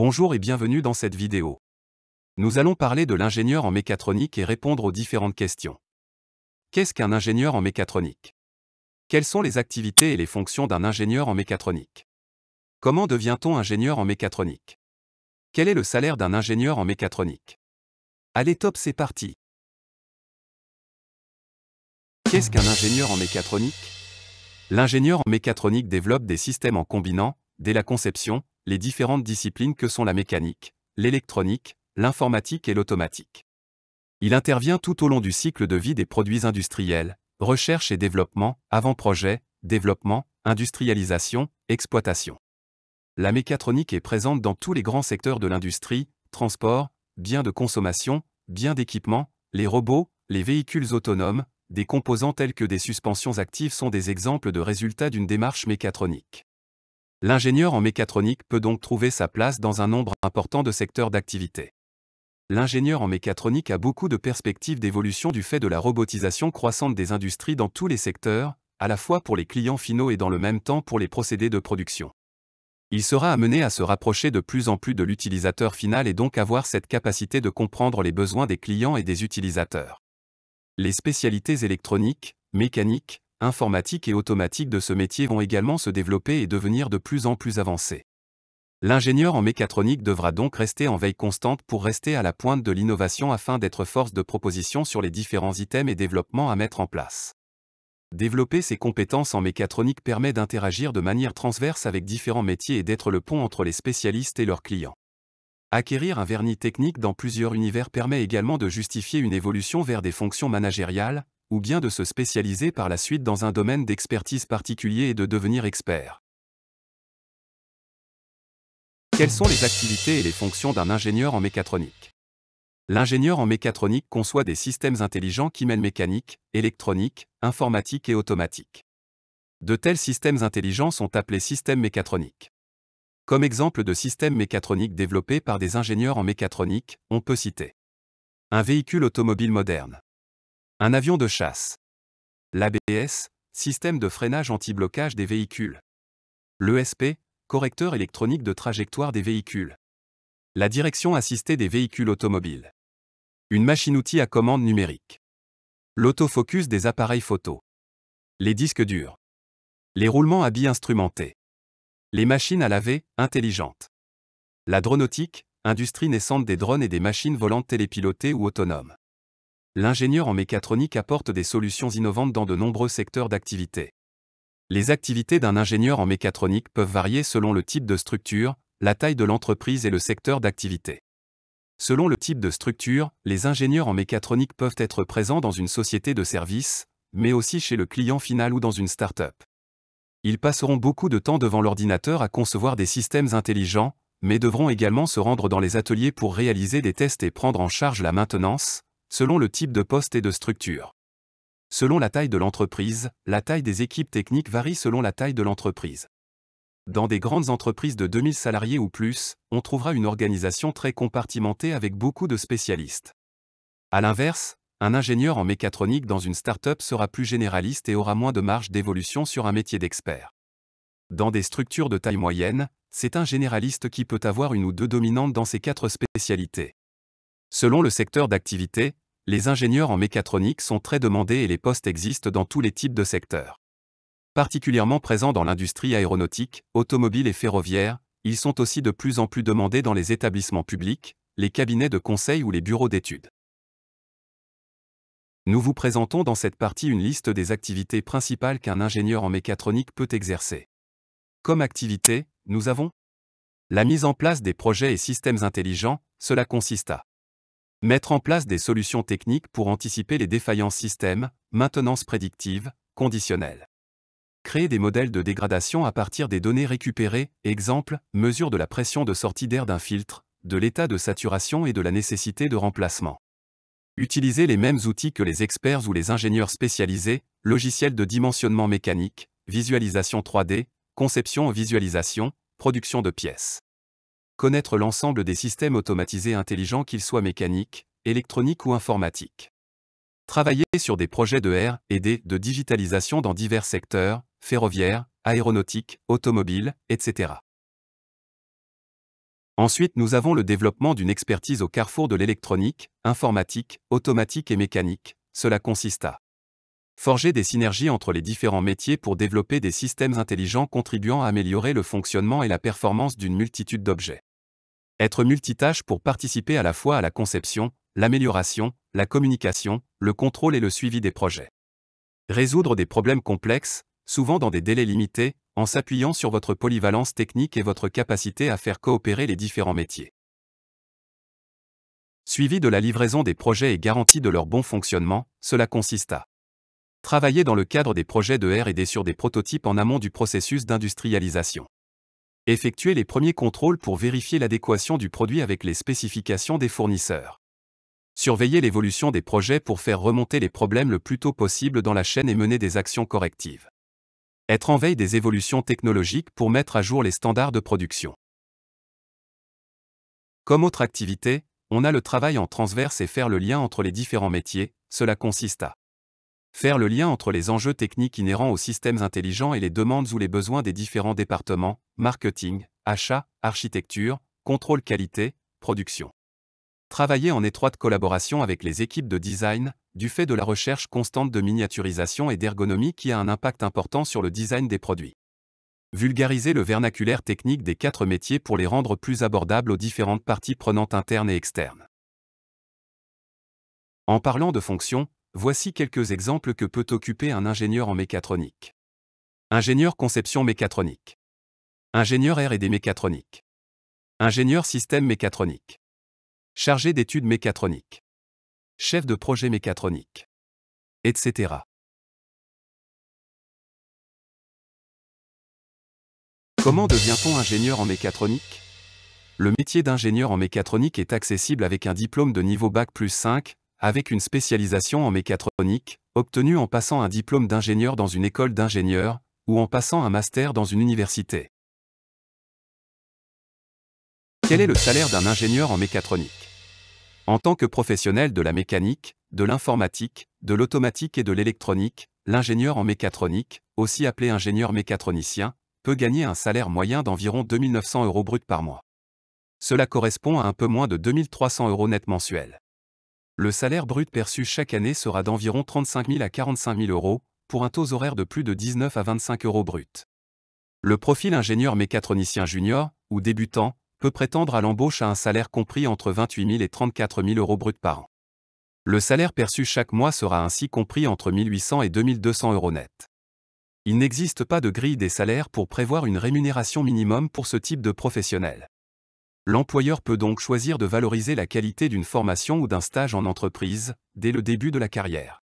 Bonjour et bienvenue dans cette vidéo. Nous allons parler de l'ingénieur en mécatronique et répondre aux différentes questions. Qu'est-ce qu'un ingénieur en mécatronique Quelles sont les activités et les fonctions d'un ingénieur en mécatronique Comment devient-on ingénieur en mécatronique Quel est le salaire d'un ingénieur en mécatronique Allez top, c'est parti Qu'est-ce qu'un ingénieur en mécatronique L'ingénieur en mécatronique développe des systèmes en combinant, dès la conception, les différentes disciplines que sont la mécanique, l'électronique, l'informatique et l'automatique. Il intervient tout au long du cycle de vie des produits industriels, recherche et développement, avant-projet, développement, industrialisation, exploitation. La mécatronique est présente dans tous les grands secteurs de l'industrie, transport, biens de consommation, biens d'équipement, les robots, les véhicules autonomes, des composants tels que des suspensions actives sont des exemples de résultats d'une démarche mécatronique. L'ingénieur en mécatronique peut donc trouver sa place dans un nombre important de secteurs d'activité. L'ingénieur en mécatronique a beaucoup de perspectives d'évolution du fait de la robotisation croissante des industries dans tous les secteurs, à la fois pour les clients finaux et dans le même temps pour les procédés de production. Il sera amené à se rapprocher de plus en plus de l'utilisateur final et donc avoir cette capacité de comprendre les besoins des clients et des utilisateurs. Les spécialités électroniques, mécaniques, informatique et automatique de ce métier vont également se développer et devenir de plus en plus avancés. L'ingénieur en mécatronique devra donc rester en veille constante pour rester à la pointe de l'innovation afin d'être force de proposition sur les différents items et développements à mettre en place. Développer ses compétences en mécatronique permet d'interagir de manière transverse avec différents métiers et d'être le pont entre les spécialistes et leurs clients. Acquérir un vernis technique dans plusieurs univers permet également de justifier une évolution vers des fonctions managériales, ou bien de se spécialiser par la suite dans un domaine d'expertise particulier et de devenir expert. Quelles sont les activités et les fonctions d'un ingénieur en mécatronique L'ingénieur en mécatronique conçoit des systèmes intelligents qui mêlent mécanique, électronique, informatique et automatique. De tels systèmes intelligents sont appelés systèmes mécatroniques. Comme exemple de systèmes mécatroniques développés par des ingénieurs en mécatronique, on peut citer un véhicule automobile moderne, un avion de chasse. L'ABS, système de freinage anti-blocage des véhicules. L'ESP, correcteur électronique de trajectoire des véhicules. La direction assistée des véhicules automobiles. Une machine-outil à commande numérique. L'autofocus des appareils photo. Les disques durs. Les roulements à billes instrumentés. Les machines à laver, intelligentes. La dronotique, industrie naissante des drones et des machines volantes télépilotées ou autonomes l'ingénieur en mécatronique apporte des solutions innovantes dans de nombreux secteurs d'activité. Les activités d'un ingénieur en mécatronique peuvent varier selon le type de structure, la taille de l'entreprise et le secteur d'activité. Selon le type de structure, les ingénieurs en mécatronique peuvent être présents dans une société de services, mais aussi chez le client final ou dans une start-up. Ils passeront beaucoup de temps devant l'ordinateur à concevoir des systèmes intelligents, mais devront également se rendre dans les ateliers pour réaliser des tests et prendre en charge la maintenance, selon le type de poste et de structure. Selon la taille de l'entreprise, la taille des équipes techniques varie selon la taille de l'entreprise. Dans des grandes entreprises de 2000 salariés ou plus, on trouvera une organisation très compartimentée avec beaucoup de spécialistes. A l'inverse, un ingénieur en mécatronique dans une start-up sera plus généraliste et aura moins de marge d'évolution sur un métier d'expert. Dans des structures de taille moyenne, c'est un généraliste qui peut avoir une ou deux dominantes dans ses quatre spécialités. Selon le secteur d'activité, les ingénieurs en mécatronique sont très demandés et les postes existent dans tous les types de secteurs. Particulièrement présents dans l'industrie aéronautique, automobile et ferroviaire, ils sont aussi de plus en plus demandés dans les établissements publics, les cabinets de conseil ou les bureaux d'études. Nous vous présentons dans cette partie une liste des activités principales qu'un ingénieur en mécatronique peut exercer. Comme activité, nous avons la mise en place des projets et systèmes intelligents, cela consiste à Mettre en place des solutions techniques pour anticiper les défaillances système, maintenance prédictive, conditionnelle. Créer des modèles de dégradation à partir des données récupérées, exemple, mesure de la pression de sortie d'air d'un filtre, de l'état de saturation et de la nécessité de remplacement. Utiliser les mêmes outils que les experts ou les ingénieurs spécialisés, logiciels de dimensionnement mécanique, visualisation 3D, conception en visualisation, production de pièces connaître l'ensemble des systèmes automatisés intelligents qu'ils soient mécaniques, électroniques ou informatiques. Travailler sur des projets de R et D de digitalisation dans divers secteurs, ferroviaire, aéronautique, automobile, etc. Ensuite, nous avons le développement d'une expertise au carrefour de l'électronique, informatique, automatique et mécanique. Cela consiste à forger des synergies entre les différents métiers pour développer des systèmes intelligents contribuant à améliorer le fonctionnement et la performance d'une multitude d'objets. Être multitâche pour participer à la fois à la conception, l'amélioration, la communication, le contrôle et le suivi des projets. Résoudre des problèmes complexes, souvent dans des délais limités, en s'appuyant sur votre polyvalence technique et votre capacité à faire coopérer les différents métiers. Suivi de la livraison des projets et garantie de leur bon fonctionnement, cela consiste à travailler dans le cadre des projets de R&D sur des prototypes en amont du processus d'industrialisation effectuer les premiers contrôles pour vérifier l'adéquation du produit avec les spécifications des fournisseurs. Surveiller l'évolution des projets pour faire remonter les problèmes le plus tôt possible dans la chaîne et mener des actions correctives. Être en veille des évolutions technologiques pour mettre à jour les standards de production. Comme autre activité, on a le travail en transverse et faire le lien entre les différents métiers, cela consiste à Faire le lien entre les enjeux techniques inhérents aux systèmes intelligents et les demandes ou les besoins des différents départements, marketing, achat, architecture, contrôle qualité, production. Travailler en étroite collaboration avec les équipes de design, du fait de la recherche constante de miniaturisation et d'ergonomie qui a un impact important sur le design des produits. Vulgariser le vernaculaire technique des quatre métiers pour les rendre plus abordables aux différentes parties prenantes internes et externes. En parlant de fonctions, voici quelques exemples que peut occuper un ingénieur en mécatronique. Ingénieur conception mécatronique. Ingénieur R&D mécatronique. Ingénieur système mécatronique. Chargé d'études mécatroniques. Chef de projet mécatronique. Etc. Comment devient-on ingénieur en mécatronique Le métier d'ingénieur en mécatronique est accessible avec un diplôme de niveau Bac plus 5, avec une spécialisation en mécatronique, obtenue en passant un diplôme d'ingénieur dans une école d'ingénieurs, ou en passant un master dans une université. Quel est le salaire d'un ingénieur en mécatronique En tant que professionnel de la mécanique, de l'informatique, de l'automatique et de l'électronique, l'ingénieur en mécatronique, aussi appelé ingénieur mécatronicien, peut gagner un salaire moyen d'environ 2900 euros brut par mois. Cela correspond à un peu moins de 2300 euros net mensuels le salaire brut perçu chaque année sera d'environ 35 000 à 45 000 euros, pour un taux horaire de plus de 19 à 25 euros brut. Le profil ingénieur mécatronicien junior, ou débutant, peut prétendre à l'embauche à un salaire compris entre 28 000 et 34 000 euros bruts par an. Le salaire perçu chaque mois sera ainsi compris entre 1800 et 2200 euros net. Il n'existe pas de grille des salaires pour prévoir une rémunération minimum pour ce type de professionnel. L'employeur peut donc choisir de valoriser la qualité d'une formation ou d'un stage en entreprise, dès le début de la carrière.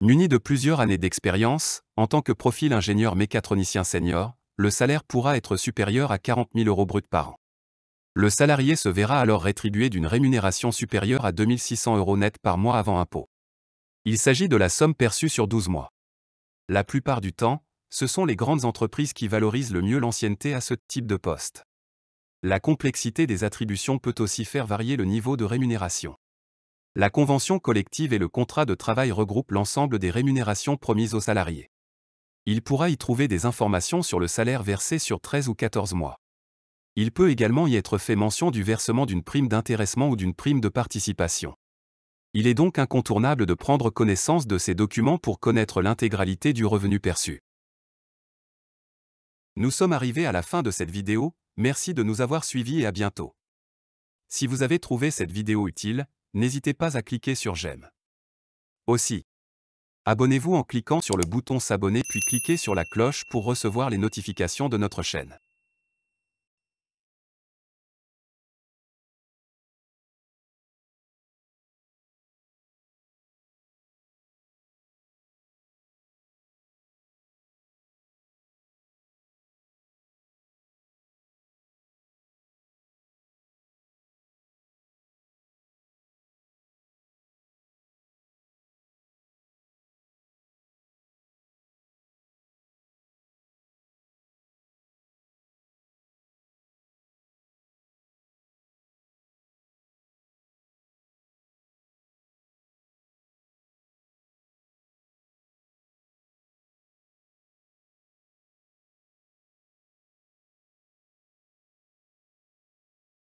Muni de plusieurs années d'expérience, en tant que profil ingénieur mécatronicien senior, le salaire pourra être supérieur à 40 000 euros bruts par an. Le salarié se verra alors rétribué d'une rémunération supérieure à 2600 euros net par mois avant impôt. Il s'agit de la somme perçue sur 12 mois. La plupart du temps, ce sont les grandes entreprises qui valorisent le mieux l'ancienneté à ce type de poste. La complexité des attributions peut aussi faire varier le niveau de rémunération. La convention collective et le contrat de travail regroupent l'ensemble des rémunérations promises aux salariés. Il pourra y trouver des informations sur le salaire versé sur 13 ou 14 mois. Il peut également y être fait mention du versement d'une prime d'intéressement ou d'une prime de participation. Il est donc incontournable de prendre connaissance de ces documents pour connaître l'intégralité du revenu perçu. Nous sommes arrivés à la fin de cette vidéo, Merci de nous avoir suivis et à bientôt. Si vous avez trouvé cette vidéo utile, n'hésitez pas à cliquer sur j'aime. Aussi, abonnez-vous en cliquant sur le bouton s'abonner puis cliquez sur la cloche pour recevoir les notifications de notre chaîne.